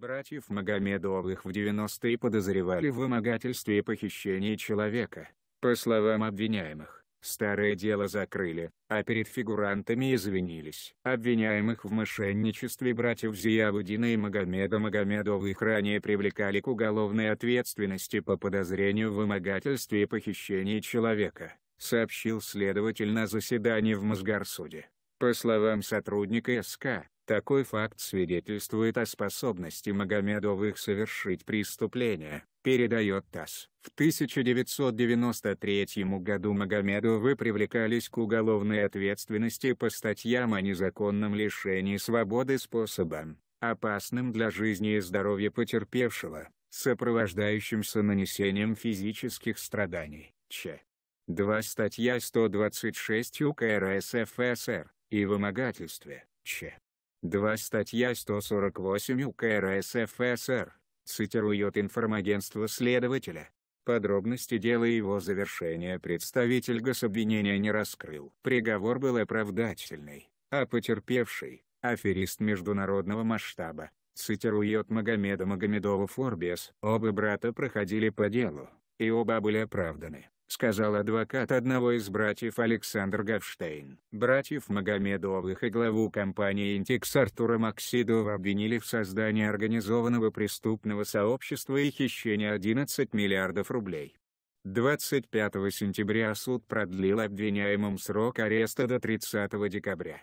Братьев Магомедовых в 90-е подозревали в вымогательстве и похищении человека. По словам обвиняемых, старое дело закрыли, а перед фигурантами извинились. Обвиняемых в мошенничестве братьев Зиявудина и Магомеда Магомедовых ранее привлекали к уголовной ответственности по подозрению в вымогательстве и похищении человека, сообщил следователь на заседании в Мосгорсуде. По словам сотрудника СК, такой факт свидетельствует о способности Магомедовых совершить преступление, передает ТАСС. В 1993 году Магомедовы привлекались к уголовной ответственности по статьям о незаконном лишении свободы способом, опасным для жизни и здоровья потерпевшего, сопровождающимся нанесением физических страданий, ч. 2 статья 126 УК РСФСР, и вымогательстве, ч. 2. Статья 148 УК РСФСР, цитирует информагентство следователя. Подробности дела его завершения представитель гособвинения не раскрыл. Приговор был оправдательный, а потерпевший – аферист международного масштаба, цитирует Магомеда Магомедова Форбес. Оба брата проходили по делу, и оба были оправданы. — сказал адвокат одного из братьев Александр Гавштейн. Братьев Магомедовых и главу компании Intex Артура Максидова обвинили в создании организованного преступного сообщества и хищении 11 миллиардов рублей. 25 сентября суд продлил обвиняемым срок ареста до 30 декабря.